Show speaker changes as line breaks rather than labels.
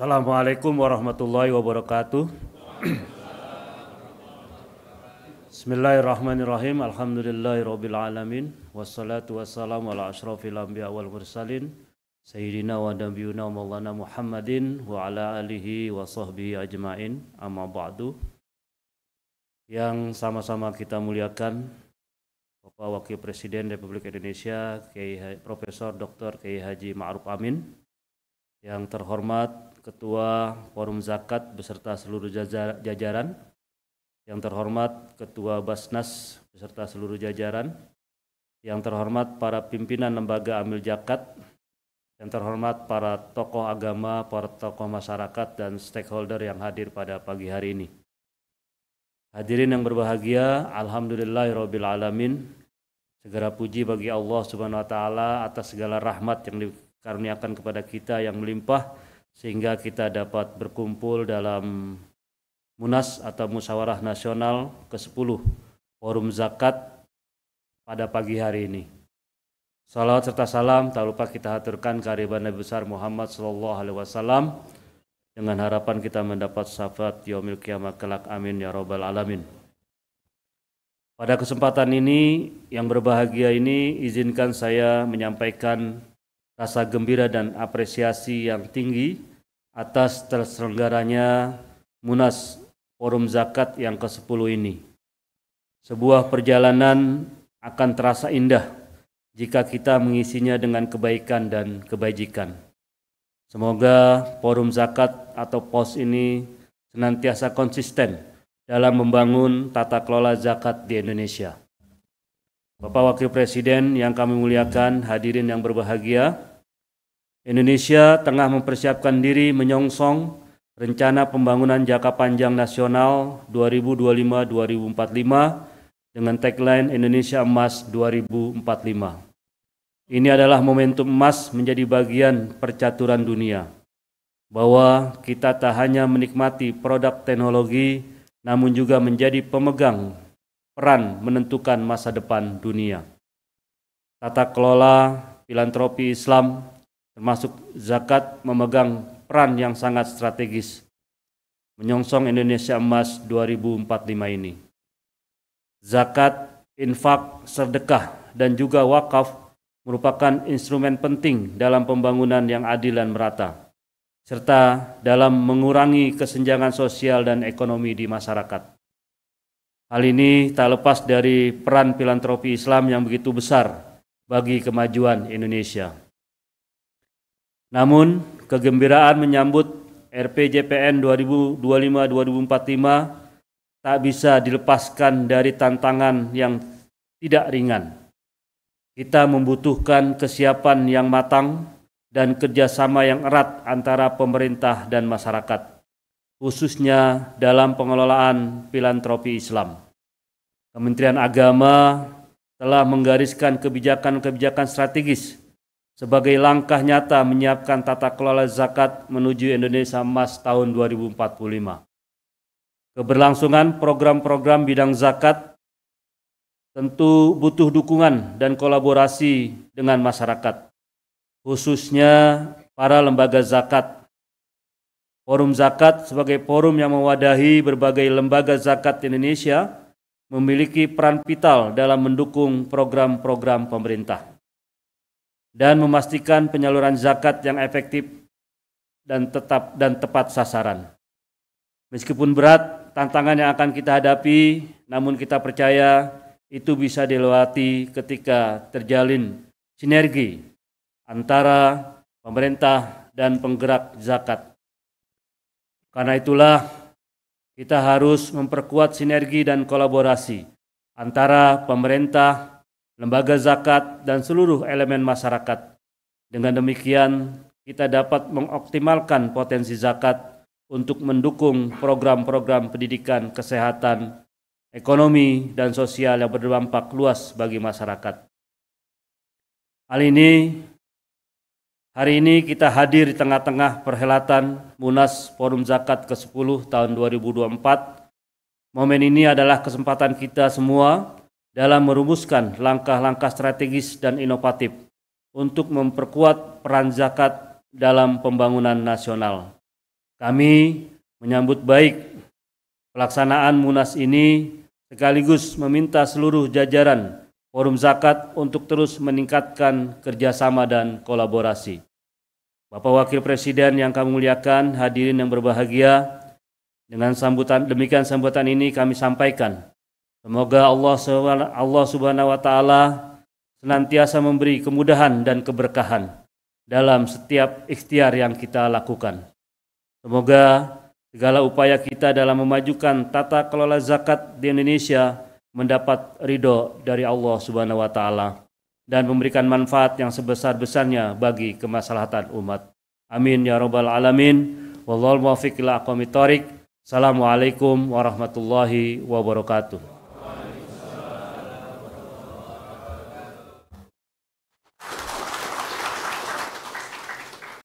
Assalamualaikum warahmatullahi wabarakatuh. Bismillahirrahmanirrahim. Alhamdulillahirabbil alamin wassalatu wassalamu ala asyrafil anbiya wal mursalin sayyidina wa nabiyyina maulana Muhammadin wa ala alihi wa sahbihi ajmain. Amma ba'du. Yang sama-sama kita muliakan Bapak Wakil Presiden Republik Indonesia Kiai Profesor Dr. Kiai Haji Ma'ruf Amin yang terhormat Ketua Forum Zakat beserta seluruh jajaran, yang terhormat Ketua Basnas beserta seluruh jajaran, yang terhormat para pimpinan lembaga amil zakat, yang terhormat para tokoh agama, para tokoh masyarakat dan stakeholder yang hadir pada pagi hari ini. Hadirin yang berbahagia, alhamdulillahirabbil Segera puji bagi Allah Subhanahu wa taala atas segala rahmat yang dikaruniakan kepada kita yang melimpah sehingga kita dapat berkumpul dalam Munas atau Musyawarah Nasional ke-10 Forum Zakat pada pagi hari ini. Salawat serta salam tak lupa kita haturkan kehadiran Nabi besar Muhammad sallallahu alaihi wasallam dengan harapan kita mendapat syafaat yaumil kiamat kelak amin ya robbal alamin. Pada kesempatan ini yang berbahagia ini izinkan saya menyampaikan rasa gembira dan apresiasi yang tinggi atas terselenggaranya Munas Forum Zakat yang ke-10 ini. Sebuah perjalanan akan terasa indah jika kita mengisinya dengan kebaikan dan kebajikan. Semoga Forum Zakat atau POS ini senantiasa konsisten dalam membangun tata kelola zakat di Indonesia. Bapak Wakil Presiden yang kami muliakan, hadirin yang berbahagia, Indonesia tengah mempersiapkan diri menyongsong rencana pembangunan jangka panjang nasional 2025-2045 dengan tagline Indonesia Emas 2045. Ini adalah momentum emas menjadi bagian percaturan dunia, bahwa kita tak hanya menikmati produk teknologi, namun juga menjadi pemegang peran menentukan masa depan dunia. Tata kelola filantropi Islam termasuk zakat memegang peran yang sangat strategis menyongsong Indonesia Emas 2045 ini. Zakat, infak, sedekah, dan juga wakaf merupakan instrumen penting dalam pembangunan yang adil dan merata, serta dalam mengurangi kesenjangan sosial dan ekonomi di masyarakat. Hal ini tak lepas dari peran filantropi Islam yang begitu besar bagi kemajuan Indonesia. Namun, kegembiraan menyambut RPJPN 2025-2045 tak bisa dilepaskan dari tantangan yang tidak ringan. Kita membutuhkan kesiapan yang matang dan kerjasama yang erat antara pemerintah dan masyarakat, khususnya dalam pengelolaan filantropi Islam. Kementerian Agama telah menggariskan kebijakan-kebijakan strategis sebagai langkah nyata menyiapkan tata kelola zakat menuju Indonesia Emas tahun 2045. Keberlangsungan program-program bidang zakat tentu butuh dukungan dan kolaborasi dengan masyarakat, khususnya para lembaga zakat. Forum Zakat sebagai forum yang mewadahi berbagai lembaga zakat di Indonesia memiliki peran vital dalam mendukung program-program pemerintah dan memastikan penyaluran zakat yang efektif dan tetap dan tepat sasaran. Meskipun berat tantangan yang akan kita hadapi, namun kita percaya itu bisa dilewati ketika terjalin sinergi antara pemerintah dan penggerak zakat. Karena itulah kita harus memperkuat sinergi dan kolaborasi antara pemerintah lembaga zakat, dan seluruh elemen masyarakat. Dengan demikian, kita dapat mengoptimalkan potensi zakat untuk mendukung program-program pendidikan, kesehatan, ekonomi, dan sosial yang berdampak luas bagi masyarakat. Hal ini, hari ini kita hadir di tengah-tengah perhelatan Munas Forum Zakat ke-10 tahun 2024. Momen ini adalah kesempatan kita semua dalam merumuskan langkah-langkah strategis dan inovatif untuk memperkuat peran zakat dalam pembangunan nasional. Kami menyambut baik pelaksanaan Munas ini sekaligus meminta seluruh jajaran Forum Zakat untuk terus meningkatkan kerjasama dan kolaborasi. Bapak Wakil Presiden yang kami muliakan, hadirin yang berbahagia, dengan sambutan demikian sambutan ini kami sampaikan Semoga Allah Allah Subhanahu wa taala senantiasa memberi kemudahan dan keberkahan dalam setiap ikhtiar yang kita lakukan. Semoga segala upaya kita dalam memajukan tata kelola zakat di Indonesia mendapat ridho dari Allah Subhanahu wa taala dan memberikan manfaat yang sebesar-besarnya bagi kemaslahatan umat. Amin ya rabbal alamin. Wallahul muwaffiq ila aqwamit thoriq. Assalamualaikum warahmatullahi wabarakatuh.